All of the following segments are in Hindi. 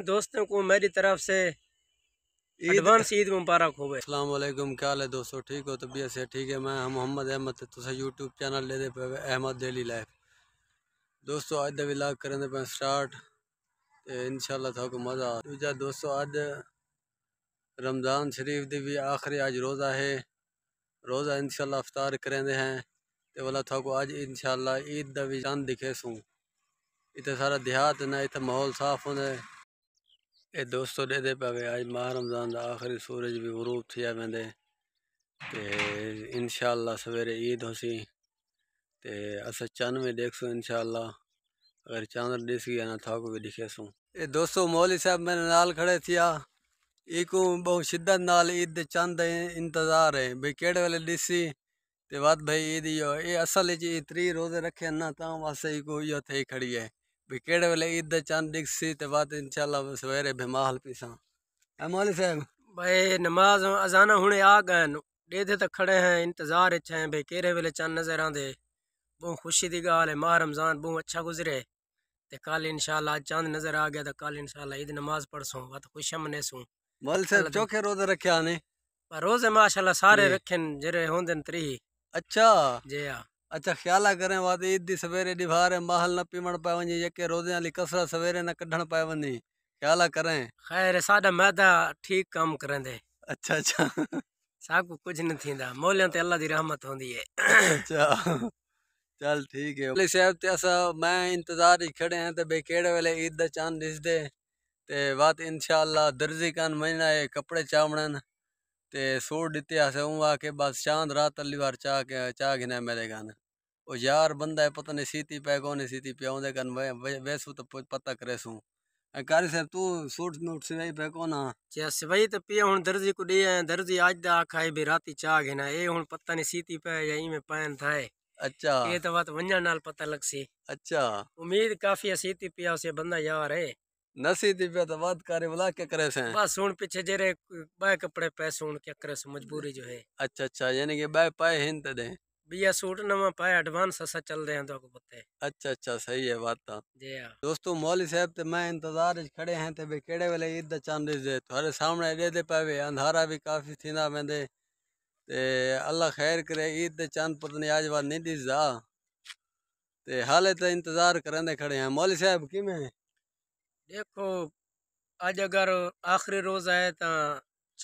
दोस्तों को मेरी तरफ से एडवांस ईद मुबारक हो असलम क्या है दोस्तों ठीक हो तबीयत से ठीक है मैं मोहम्मद अहमद तुसा यूट्यूब चैनल ले दे पे अहमद डेली लाइफ दोस्तों आज दे विलाग करें दे पे स्टार्ट इनशाला थोड़ा मज़ा दूजा दोस्तों आज रमज़ान शरीफ की भी आखिरी आज रोज़ा है रोज़ा इनशाला अफ्तार करें दे हैं तो वाला थोड़ा अज इनशाला ईद का भी चंद दिखे सूँ इतने सारा देहात ना इतना माहौल साफ होने ये दोस्तों दे दे विया आज माह रमज़ान का आख़िरी सूरज भी गुरूब थी विया वेंदे ते इनशा सवेरे ईद होसी ते अस चंद में ॾिसूं इनशा अगरि चांदर ॾिसी विया न थाको बि ॾिखेसूं ये दोस्तों मौली साहब मेरे नाल खड़े थी विया एको बहुत शिद्दत नाल ईद चंद इंतज़ार है भाई कहिड़े वेले दिसी ते वात भाई ईद यो ये असल जी त्री रोज़े रखे ना तव्हां वास्ते इको यो थे खड़ी है क्यों वे ईद चंद डिगसी तो बाद इंशाल्लाह सवेरे बेमाल पीसा है मौली साहब भाई नमाज अजाना हूँ आ गए डेदे तक खड़े हैं इंतजार इच हैं भाई केरे वेले चंद नजर आते बहुत खुशी की गाल है माह रमजान बहुत अच्छा गुजरे तो कल इंशाल्लाह चंद नजर आ गया तो कल इंशाल्लाह ईद नमाज पढ़सू बत खुशियां मने सू मौली साहब चौखे रोजे रखे आने रोजे माशाल्लाह सारे रखे जेरे होंदे तरीह अच्छा जी हाँ अच्छा ख़्याल करें वात ईद की सवेरे दी भार न पीमण पए वञे जेके रोज़े वाली कसरत सवेरे न कढ़ पए वञे ख़्याल करें खैर साडा मैदा ठीक कम दे अच्छा अच्छा साकू कुछ न थींदा मोलियां ते अल्लाह दी रहमत होंदी है अच्छा चल ठीक है वाली साहब ते अस मैं इंतजार ही खड़े हैं ते बे केड़े वेले ईद दा चांद दिस दे ते बात इंशाल्लाह दर्जी कान महीना है कपड़े चावणन ते सूट दिते असें उहा के बस चांद रात अली वार चा के चा गिने मेरे गाना ओ यार बंदा है पता नहीं सीती पे कौन है सीती पे आऊँ कन वैसू तो पता करे सू कर सर तू सूट नूट सिवाई पे कौन आ क्या अच्छा, सिवाई तो पिया हुन दर्जी को दिया है दर्जी आज दा खाए भी राती चाह घेना ए हुन पता नहीं सीती पे या ई में पैन था अच्छा ये तो बात वंजा नाल पता लग सी अच्छा उम्मीद काफी है सीती पिया से बंदा यार है नसी दी पे तो बात करे बुला के करे से बस सुन पीछे जेरे बाय कपड़े पैसे सुन के करे मजबूरी जो है अच्छा अच्छा यानी कि बाय पाए हिंत दे भैया सूट नवा पाया एडवांस असा चल रहे हैं तो पते अच्छा अच्छा सही है बात तो जी हां दोस्तों मौली साहब ते मैं इंतजार इच खड़े हैं ते बे केड़े वाले ईद चांद दे थारे सामने दे दे पावे अंधारा भी काफी थीना वेंदे ते अल्लाह खैर करे ईद दे चांद पर ने आज बाद नहीं दिसदा ते हाले ते इंतजार करंदे खड़े हैं मौली साहब किवें देखो आज अगर आखिरी रोज आए तो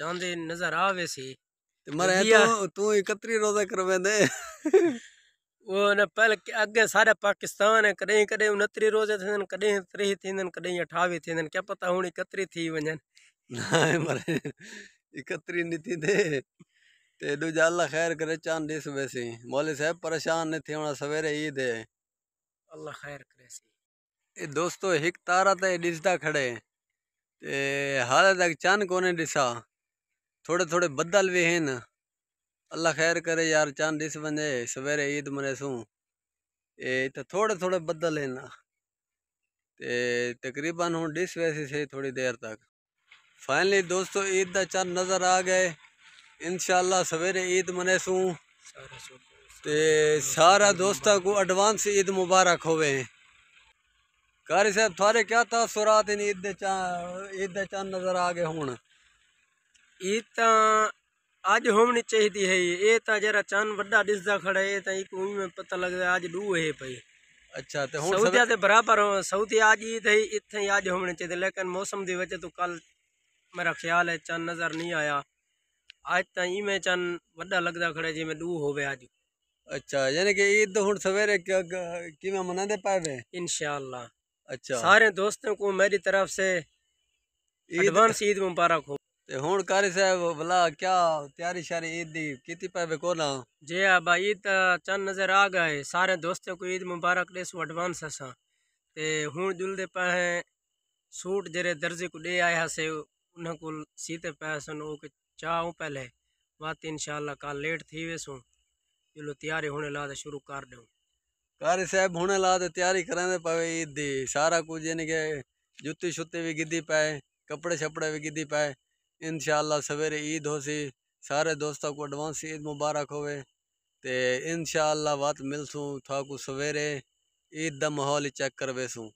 चांद नजर आवे सी मरे तो तू इकतरी रोजा करवे दे वो न पहले अॻे सारा पाकिस्तान है कॾहिं कॾहिं उनतीह रोज़ थे आहिनि त्री थी थींदा अठावी कॾहिं क्या पता हूँ इकतरी थी वञनि इकतरी नहीं थी थे ते ॾुजा अलाह ख़ैर करे चांद ॾिस वेसी मौली साहिबु परेशान थे होना सवेरे ईद है अल्लाह ख़ैर करे ए दोस्तों एक तारा त दिसदा खड़े ते हाल तक चांद कोन्हे दिसा थोड़े थोड़े बदल बि ना अल्लाह खैर करे यार चंद इस बंदे सवेरे ईद मने सू ए तो थोड़े थोड़े बदल है ना ते तकरीबन हूँ डिस वैसे से थोड़ी देर तक फाइनली दोस्तों ईद का चंद नज़र आ गए इन सवेरे ईद मने सू ते सारा दोस्तों को एडवांस ईद मुबारक होवे कारी साहब थोड़े क्या था सुरात इन ईद ईद चंद नज़र आ गए हूँ ईद आज होमनी चाहती है ये तो जरा चांद बड़ा दिसदा खड़ा है तो एक उई में पता लग आज डू है भाई अच्छा तो हम सऊदी सदर... बराबर सऊदी आज ही थे इथे आज होमनी चाहती लेकिन मौसम दी वजह तो कल मेरा ख्याल है चांद नजर नहीं आया आज तो ई में चांद बड़ा लगदा खड़ा जी में डू होवे आज अच्छा यानी कि ईद तो हुन सवेरे की में मनांदे पावे इंशाल्लाह अच्छा सारे दोस्तों को मेरी तरफ से एडवांस ईद मुबारक हूँ कारी साहब भला क्या तैयारी शारी ईद की की ਪਾਵੇ ਕੋ ਨਾ जी हाँ भाई ईद चंद नज़र आ गए सारे दोस्तों को ईद मुबारक दे सो एडवांस असा ते हूँ जुलदे पे हैं सूट जरे दर्जी को दे आया से उन्हें को सीते पे सन ओ के पहले बात इन इंशाल्लाह कल लेट थी वेसूँ चलो तैयारी होने ला तो शुरू कर दूँ कारी साहब ਹੁਣੇ ला तो तैयारी ਕਰਾਂਦੇ ਪਵੇ ईद की सारा कुछ यानी कि जुत्ती शुत्ती भी गिधी पाए कपड़े ਛੱਪੜੇ भी ਗਿੱਦੀ पाए इन शाला सवेरे ईद हो सी सारे दोस्तों को एडवांस ईद मुबारक होवे ते इन शाला वत मिलसूँ थाकू सवेरे ईद का माहौल चेक करवेसूँ